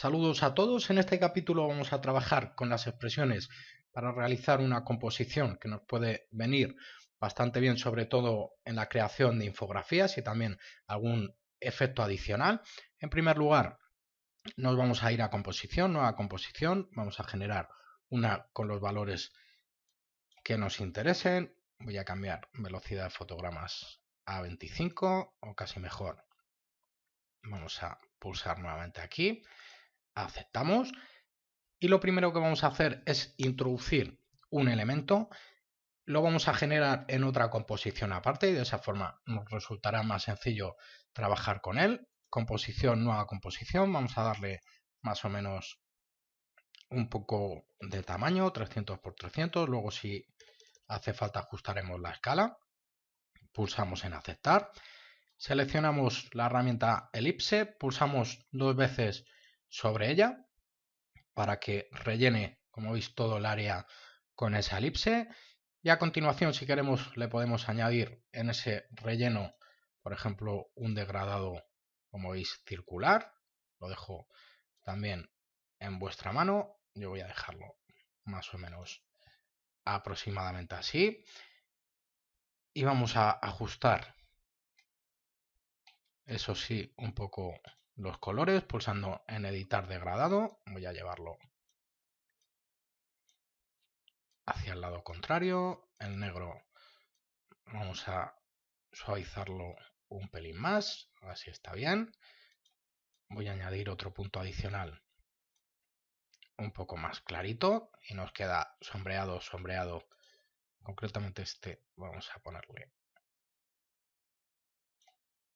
Saludos a todos. En este capítulo vamos a trabajar con las expresiones para realizar una composición que nos puede venir bastante bien, sobre todo en la creación de infografías y también algún efecto adicional. En primer lugar, nos vamos a ir a composición, nueva composición. Vamos a generar una con los valores que nos interesen. Voy a cambiar velocidad de fotogramas a 25 o casi mejor. Vamos a pulsar nuevamente aquí aceptamos. Y lo primero que vamos a hacer es introducir un elemento, lo vamos a generar en otra composición aparte y de esa forma nos resultará más sencillo trabajar con él. Composición, nueva composición, vamos a darle más o menos un poco de tamaño, 300 por 300, luego si hace falta ajustaremos la escala, pulsamos en aceptar, seleccionamos la herramienta elipse, pulsamos dos veces sobre ella para que rellene, como veis, todo el área con esa elipse. Y a continuación, si queremos, le podemos añadir en ese relleno, por ejemplo, un degradado, como veis, circular. Lo dejo también en vuestra mano. Yo voy a dejarlo más o menos aproximadamente así. Y vamos a ajustar, eso sí, un poco los colores pulsando en editar degradado. Voy a llevarlo hacia el lado contrario. El negro vamos a suavizarlo un pelín más, así está bien. Voy a añadir otro punto adicional un poco más clarito y nos queda sombreado, sombreado. Concretamente este vamos a ponerle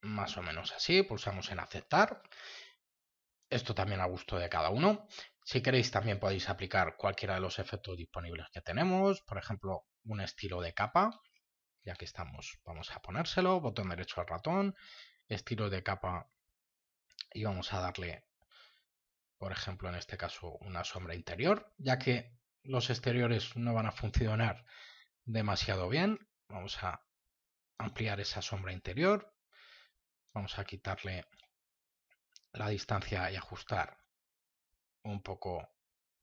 más o menos así, pulsamos en aceptar. Esto también a gusto de cada uno. Si queréis también podéis aplicar cualquiera de los efectos disponibles que tenemos, por ejemplo, un estilo de capa, ya que estamos, vamos a ponérselo, botón derecho al ratón, estilo de capa y vamos a darle, por ejemplo, en este caso una sombra interior, ya que los exteriores no van a funcionar demasiado bien. Vamos a ampliar esa sombra interior, Vamos a quitarle la distancia y ajustar un poco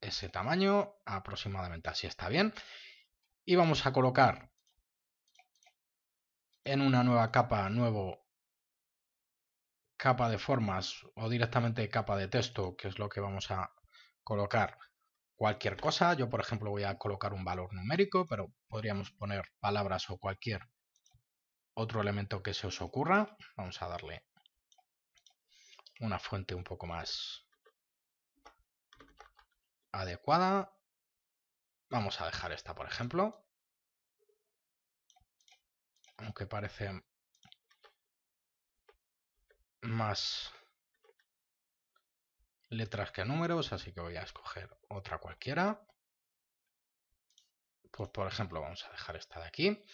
ese tamaño, aproximadamente así está bien. Y vamos a colocar en una nueva capa, nuevo capa de formas o directamente capa de texto, que es lo que vamos a colocar cualquier cosa. Yo, por ejemplo, voy a colocar un valor numérico, pero podríamos poner palabras o cualquier otro elemento que se os ocurra. Vamos a darle una fuente un poco más adecuada. Vamos a dejar esta, por ejemplo. Aunque parece más letras que números, así que voy a escoger otra cualquiera. Pues por ejemplo vamos a dejar esta de aquí.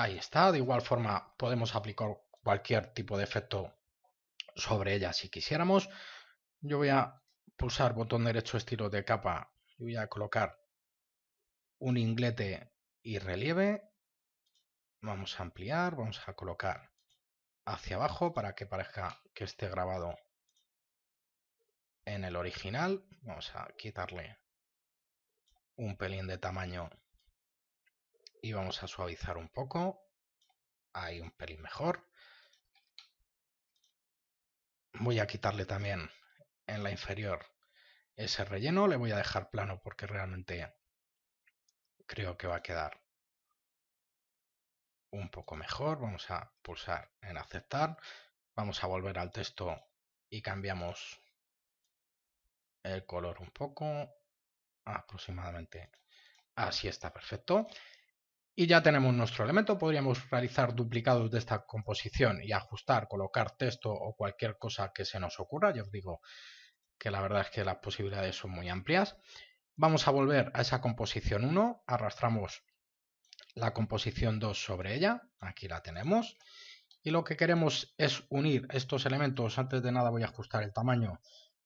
Ahí está. De igual forma podemos aplicar cualquier tipo de efecto sobre ella si quisiéramos. Yo voy a pulsar botón derecho estilo de capa y voy a colocar un inglete y relieve. Vamos a ampliar, vamos a colocar hacia abajo para que parezca que esté grabado en el original. Vamos a quitarle un pelín de tamaño y vamos a suavizar un poco. Ahí un pelín mejor. Voy a quitarle también en la inferior ese relleno. Le voy a dejar plano porque realmente creo que va a quedar un poco mejor. Vamos a pulsar en aceptar. Vamos a volver al texto y cambiamos el color un poco. Aproximadamente así está perfecto. Y ya tenemos nuestro elemento, podríamos realizar duplicados de esta composición y ajustar, colocar texto o cualquier cosa que se nos ocurra. Yo os digo que la verdad es que las posibilidades son muy amplias. Vamos a volver a esa composición 1, arrastramos la composición 2 sobre ella, aquí la tenemos. Y lo que queremos es unir estos elementos, antes de nada voy a ajustar el tamaño,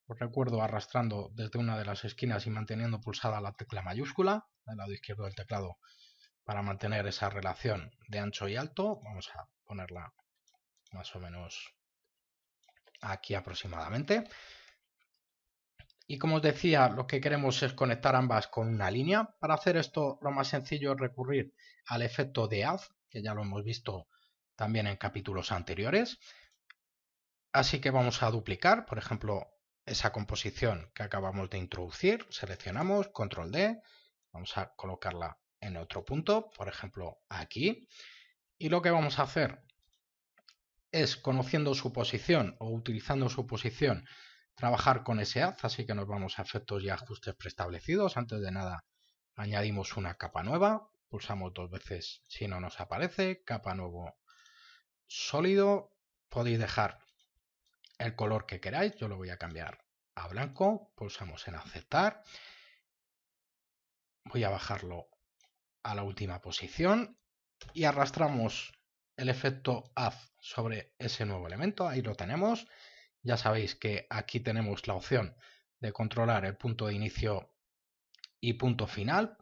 os recuerdo arrastrando desde una de las esquinas y manteniendo pulsada la tecla mayúscula, del lado izquierdo del teclado para mantener esa relación de ancho y alto, vamos a ponerla más o menos aquí aproximadamente. Y como os decía, lo que queremos es conectar ambas con una línea. Para hacer esto, lo más sencillo es recurrir al efecto de haz, que ya lo hemos visto también en capítulos anteriores. Así que vamos a duplicar, por ejemplo, esa composición que acabamos de introducir. Seleccionamos, control D, vamos a colocarla en otro punto, por ejemplo aquí, y lo que vamos a hacer es, conociendo su posición o utilizando su posición, trabajar con ese haz, así que nos vamos a efectos y ajustes preestablecidos. Antes de nada, añadimos una capa nueva, pulsamos dos veces si no nos aparece, capa nuevo sólido, podéis dejar el color que queráis, yo lo voy a cambiar a blanco, pulsamos en aceptar, voy a bajarlo a la última posición y arrastramos el efecto af sobre ese nuevo elemento. Ahí lo tenemos. Ya sabéis que aquí tenemos la opción de controlar el punto de inicio y punto final.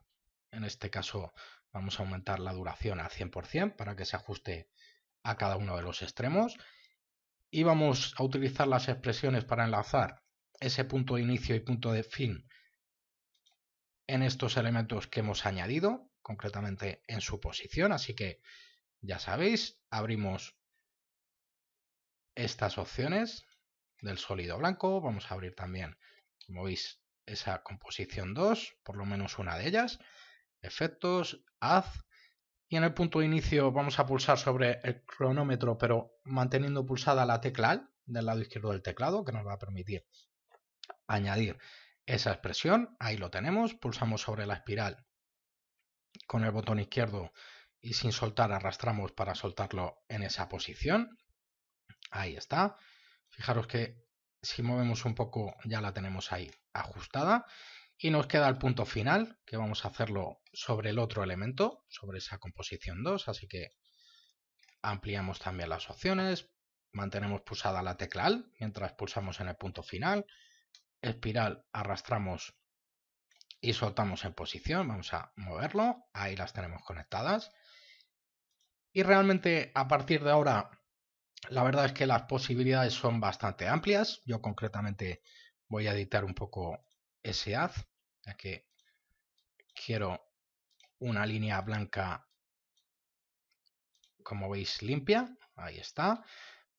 En este caso vamos a aumentar la duración al 100% para que se ajuste a cada uno de los extremos. Y vamos a utilizar las expresiones para enlazar ese punto de inicio y punto de fin en estos elementos que hemos añadido concretamente en su posición. Así que ya sabéis, abrimos estas opciones del sólido blanco. Vamos a abrir también, como veis, esa composición 2, por lo menos una de ellas. Efectos, haz. Y en el punto de inicio vamos a pulsar sobre el cronómetro, pero manteniendo pulsada la tecla del lado izquierdo del teclado, que nos va a permitir añadir esa expresión. Ahí lo tenemos. Pulsamos sobre la espiral con el botón izquierdo y sin soltar arrastramos para soltarlo en esa posición. Ahí está. Fijaros que si movemos un poco ya la tenemos ahí ajustada. Y nos queda el punto final, que vamos a hacerlo sobre el otro elemento, sobre esa composición 2. Así que ampliamos también las opciones, mantenemos pulsada la tecla mientras pulsamos en el punto final, espiral arrastramos y soltamos en posición. Vamos a moverlo. Ahí las tenemos conectadas. Y realmente a partir de ahora, la verdad es que las posibilidades son bastante amplias. Yo concretamente voy a editar un poco ese haz, ya que quiero una línea blanca, como veis, limpia. Ahí está.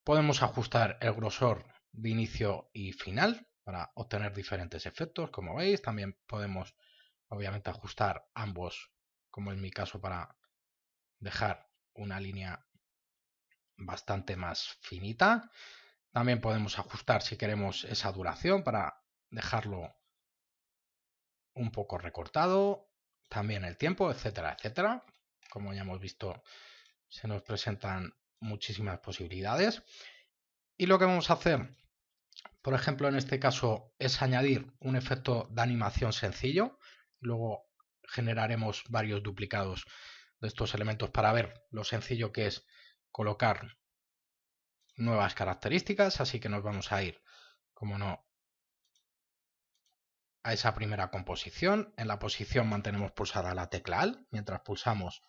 Podemos ajustar el grosor de inicio y final, para obtener diferentes efectos, como veis. También podemos, obviamente, ajustar ambos, como en mi caso, para dejar una línea bastante más finita. También podemos ajustar si queremos esa duración para dejarlo un poco recortado. También el tiempo, etcétera, etcétera. Como ya hemos visto, se nos presentan muchísimas posibilidades. Y lo que vamos a hacer por ejemplo, en este caso es añadir un efecto de animación sencillo. Luego generaremos varios duplicados de estos elementos para ver lo sencillo que es colocar nuevas características. Así que nos vamos a ir, como no, a esa primera composición. En la posición mantenemos pulsada la tecla AL mientras pulsamos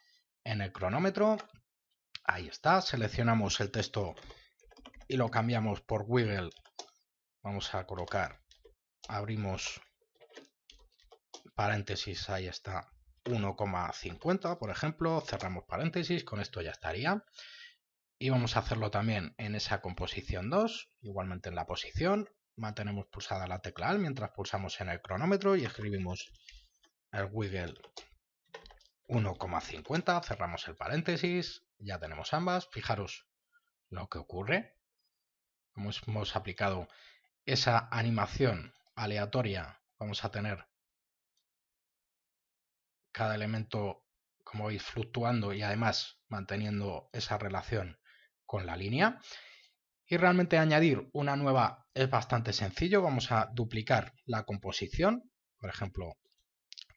en el cronómetro. Ahí está, seleccionamos el texto y lo cambiamos por Wiggle vamos a colocar, abrimos paréntesis, ahí está, 1,50, por ejemplo, cerramos paréntesis, con esto ya estaría. Y vamos a hacerlo también en esa composición 2, igualmente en la posición. Mantenemos pulsada la tecla AL mientras pulsamos en el cronómetro y escribimos el wiggle 1,50, cerramos el paréntesis, ya tenemos ambas. Fijaros lo que ocurre. hemos aplicado esa animación aleatoria vamos a tener cada elemento, como veis, fluctuando y además manteniendo esa relación con la línea. Y realmente añadir una nueva es bastante sencillo. Vamos a duplicar la composición. Por ejemplo,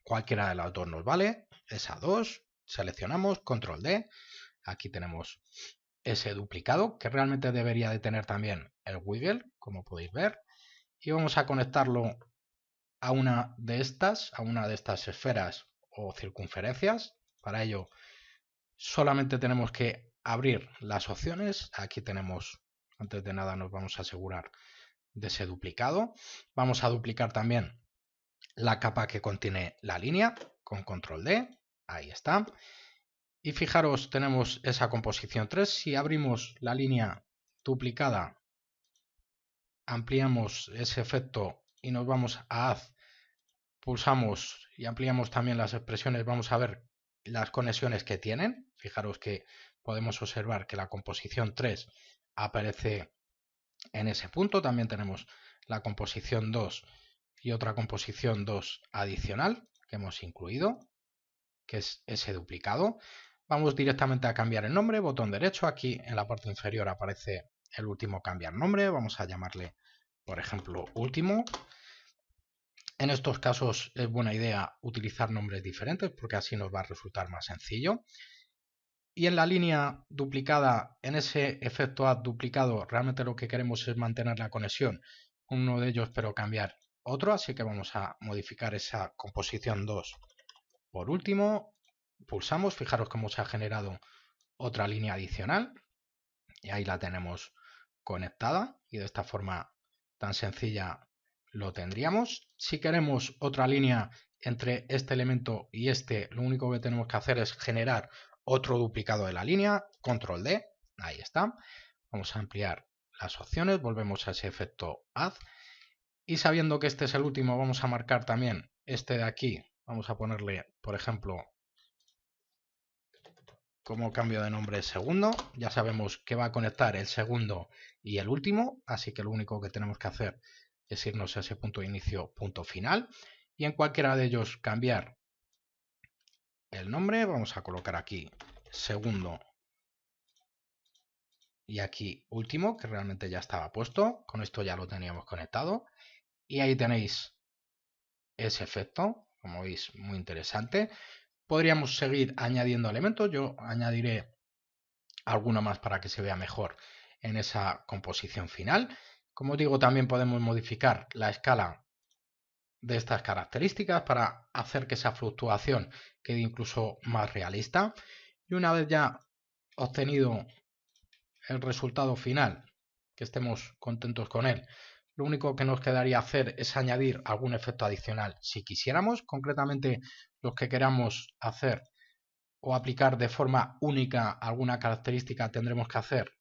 cualquiera de las dos nos vale. Esa 2, seleccionamos, control D. Aquí tenemos ese duplicado que realmente debería de tener también el wiggle, como podéis ver. Y vamos a conectarlo a una de estas, a una de estas esferas o circunferencias. Para ello solamente tenemos que abrir las opciones. Aquí tenemos, antes de nada nos vamos a asegurar de ese duplicado. Vamos a duplicar también la capa que contiene la línea con control D. Ahí está. Y fijaros, tenemos esa composición 3. Si abrimos la línea duplicada, ampliamos ese efecto y nos vamos a pulsamos y ampliamos también las expresiones, vamos a ver las conexiones que tienen. Fijaros que podemos observar que la composición 3 aparece en ese punto. También tenemos la composición 2 y otra composición 2 adicional que hemos incluido, que es ese duplicado. Vamos directamente a cambiar el nombre, botón derecho, aquí en la parte inferior aparece el último cambiar nombre, vamos a llamarle, por ejemplo, último. En estos casos es buena idea utilizar nombres diferentes porque así nos va a resultar más sencillo. Y en la línea duplicada, en ese efecto add duplicado, realmente lo que queremos es mantener la conexión, uno de ellos pero cambiar otro, así que vamos a modificar esa composición 2 por último pulsamos, fijaros cómo se ha generado otra línea adicional y ahí la tenemos conectada y de esta forma tan sencilla lo tendríamos. Si queremos otra línea entre este elemento y este, lo único que tenemos que hacer es generar otro duplicado de la línea, control D, ahí está. Vamos a ampliar las opciones, volvemos a ese efecto add y sabiendo que este es el último vamos a marcar también este de aquí, vamos a ponerle por ejemplo como cambio de nombre segundo, ya sabemos que va a conectar el segundo y el último, así que lo único que tenemos que hacer es irnos a ese punto de inicio, punto final, y en cualquiera de ellos cambiar el nombre, vamos a colocar aquí segundo y aquí último, que realmente ya estaba puesto, con esto ya lo teníamos conectado, y ahí tenéis ese efecto, como veis, muy interesante. Podríamos seguir añadiendo elementos, yo añadiré alguno más para que se vea mejor en esa composición final. Como digo, también podemos modificar la escala de estas características para hacer que esa fluctuación quede incluso más realista. Y una vez ya obtenido el resultado final, que estemos contentos con él, lo único que nos quedaría hacer es añadir algún efecto adicional si quisiéramos, concretamente los que queramos hacer o aplicar de forma única alguna característica tendremos que hacer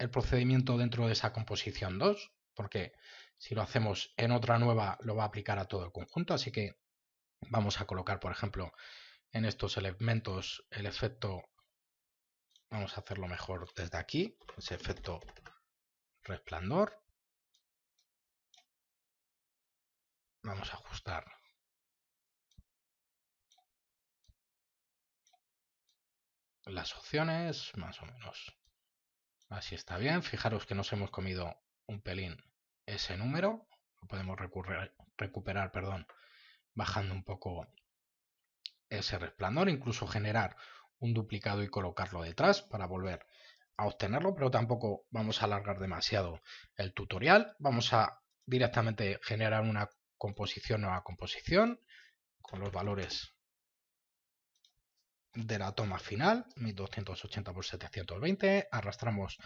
el procedimiento dentro de esa composición 2, porque si lo hacemos en otra nueva lo va a aplicar a todo el conjunto, así que vamos a colocar, por ejemplo, en estos elementos el efecto, vamos a hacerlo mejor desde aquí, ese efecto resplandor, Vamos a ajustar. Las opciones, más o menos. Así está bien. Fijaros que nos hemos comido un pelín ese número. Lo podemos recuperar, recuperar perdón, bajando un poco ese resplandor. Incluso generar un duplicado y colocarlo detrás para volver a obtenerlo, pero tampoco vamos a alargar demasiado el tutorial. Vamos a directamente generar una composición nueva composición con los valores de la toma final, 1280 por 720, arrastramos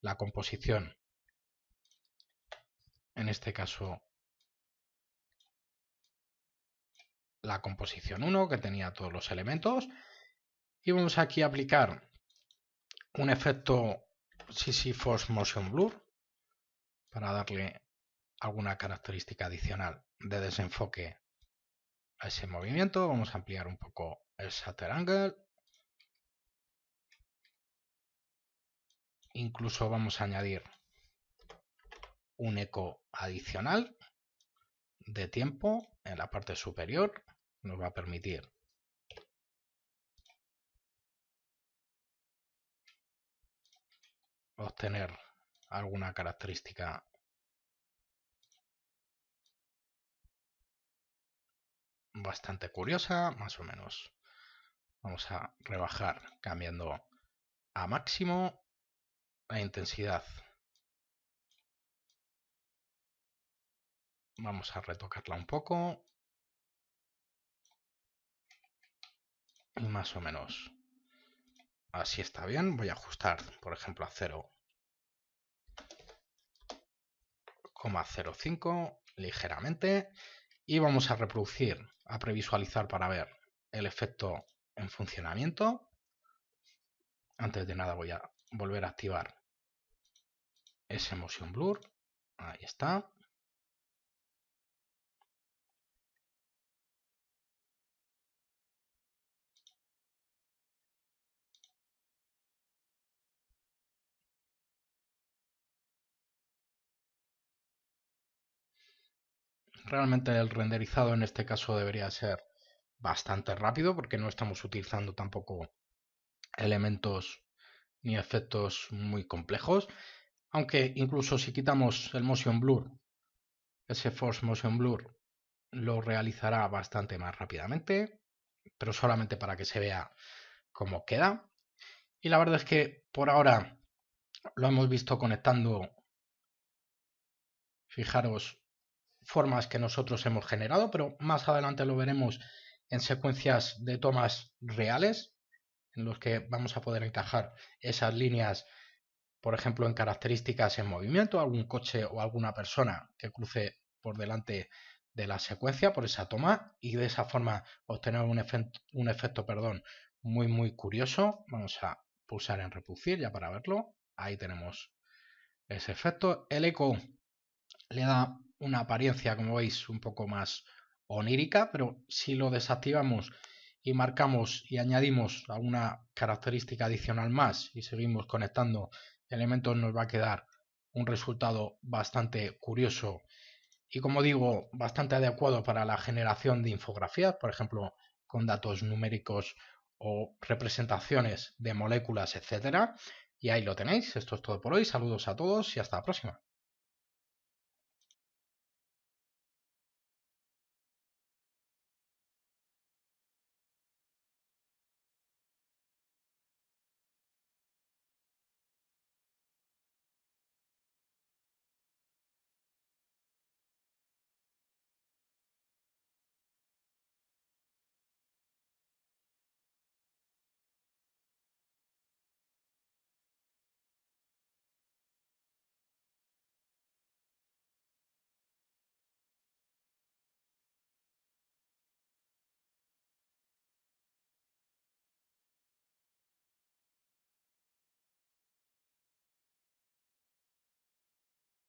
la composición, en este caso la composición 1 que tenía todos los elementos, y vamos aquí a aplicar un efecto Force Motion Blur para darle alguna característica adicional de desenfoque a ese movimiento. Vamos a ampliar un poco el shutter angle. Incluso vamos a añadir un eco adicional de tiempo en la parte superior. Nos va a permitir obtener alguna característica bastante curiosa, más o menos. Vamos a rebajar cambiando a máximo la intensidad. Vamos a retocarla un poco. Y más o menos. Así está bien. Voy a ajustar, por ejemplo, a 0,05 ligeramente. Y vamos a reproducir a previsualizar para ver el efecto en funcionamiento. Antes de nada voy a volver a activar ese motion blur. Ahí está. Realmente el renderizado en este caso debería ser bastante rápido porque no estamos utilizando tampoco elementos ni efectos muy complejos. Aunque incluso si quitamos el motion blur, ese force motion blur lo realizará bastante más rápidamente, pero solamente para que se vea cómo queda. Y la verdad es que por ahora lo hemos visto conectando, fijaros, formas que nosotros hemos generado, pero más adelante lo veremos en secuencias de tomas reales, en los que vamos a poder encajar esas líneas, por ejemplo, en características en movimiento, algún coche o alguna persona que cruce por delante de la secuencia por esa toma y de esa forma obtener un, efecto, un efecto perdón, muy muy curioso. Vamos a pulsar en reproducir ya para verlo. Ahí tenemos ese efecto. El eco le da una apariencia, como veis, un poco más onírica, pero si lo desactivamos y marcamos y añadimos alguna característica adicional más y seguimos conectando elementos, nos va a quedar un resultado bastante curioso y, como digo, bastante adecuado para la generación de infografías, por ejemplo, con datos numéricos o representaciones de moléculas, etcétera. Y ahí lo tenéis. Esto es todo por hoy. Saludos a todos y hasta la próxima.